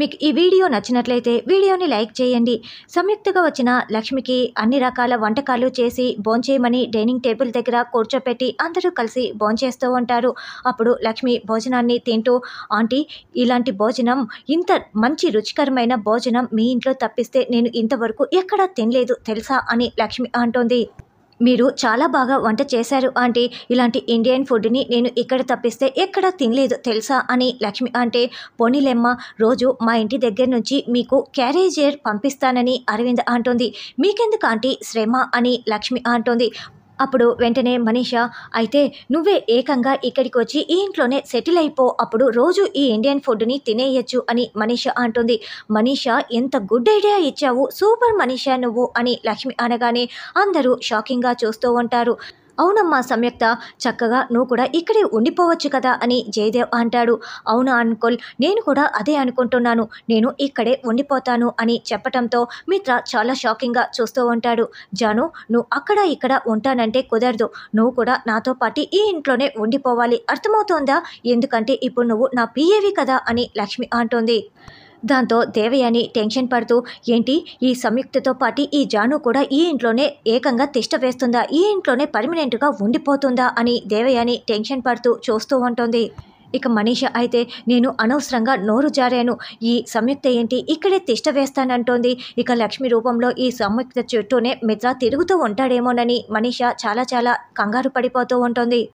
మీకు ఈ వీడియో నచ్చినట్లయితే వీడియోని లైక్ చేయండి సంయుక్తగా వచ్చిన లక్ష్మికి అన్ని రకాల వంటకాలు చేసి భోంచేయమని డైనింగ్ టేబుల్ దగ్గర కూర్చోపెట్టి అందరూ కలిసి భోంచేస్తూ ఉంటారు అప్పుడు లక్ష్మి భోజనాన్ని తింటూ ఆంటీ ఇలాంటి భోజనం ఇంత మంచి రుచికరమైన భోజనం మీ ఇంట్లో తప్పిస్తే నేను ఇంతవరకు ఎక్కడా తినలేదు తెలుసా అని లక్ష్మి అంటోంది మీరు చాలా బాగా వంట చేశారు ఆంటీ ఇలాంటి ఇండియన్ ఫుడ్ని నేను ఇక్కడ తప్పిస్తే ఎక్కడ తినలేదు తెలుసా అని లక్ష్మి అంటే పోనీలెమ్మ రోజు మా ఇంటి దగ్గర నుంచి మీకు క్యారేజియర్ పంపిస్తానని అరవింద్ అంటుంది మీకెందుకు ఆంటీ శ్రమ అని లక్ష్మి అంటుంది అప్పుడు వెంటనే మనీష అయితే నువ్వే ఏకంగా ఇక్కడికి వచ్చి ఈ ఇంట్లోనే సెటిల్ అయిపో అప్పుడు రోజు ఈ ఇండియన్ ఫుడ్ని తినేయచ్చు అని మనీష అంటుంది మనీష ఎంత గుడ్ ఐడియా ఇచ్చావు సూపర్ మనీష నువ్వు అని లక్ష్మి అనగానే అందరూ షాకింగ్గా చూస్తూ ఉంటారు అవునమ్మా సంయుక్త చక్కగా నువ్వు కూడా ఇక్కడే ఉండిపోవచ్చు కదా అని జయదేవ్ అంటాడు అవును అంకుల్ నేను కూడా అదే అనుకుంటున్నాను నేను ఇక్కడే ఉండిపోతాను అని చెప్పటంతో మిత్ర చాలా షాకింగ్గా చూస్తూ ఉంటాడు జాను నువ్వు అక్కడ ఇక్కడ ఉంటానంటే కుదరదు నువ్వు కూడా నాతో పాటు ఈ ఇంట్లోనే ఉండిపోవాలి అర్థమవుతోందా ఎందుకంటే ఇప్పుడు నువ్వు నా పిఏవి కదా అని లక్ష్మి అంటుంది దాంతో దేవయాని టెన్షన్ పడుతూ ఏంటి ఈ సంయుక్తతో పాటు ఈ జాను కూడా ఈ ఇంట్లోనే ఏకంగా తిష్ట వేస్తుందా ఈ ఇంట్లోనే పర్మనెంట్గా ఉండిపోతుందా అని దేవయాని టెన్షన్ పడుతూ చూస్తూ ఉంటుంది ఇక మనీష అయితే నేను అనవసరంగా నోరు జారాను ఈ సంయుక్త ఏంటి ఇక్కడే తిష్ట వేస్తానంటోంది ఇక లక్ష్మి రూపంలో ఈ సంయుక్త చుట్టూనే మిత్ర తిరుగుతూ ఉంటాడేమోనని మనీష చాలా చాలా కంగారు పడిపోతూ ఉంటుంది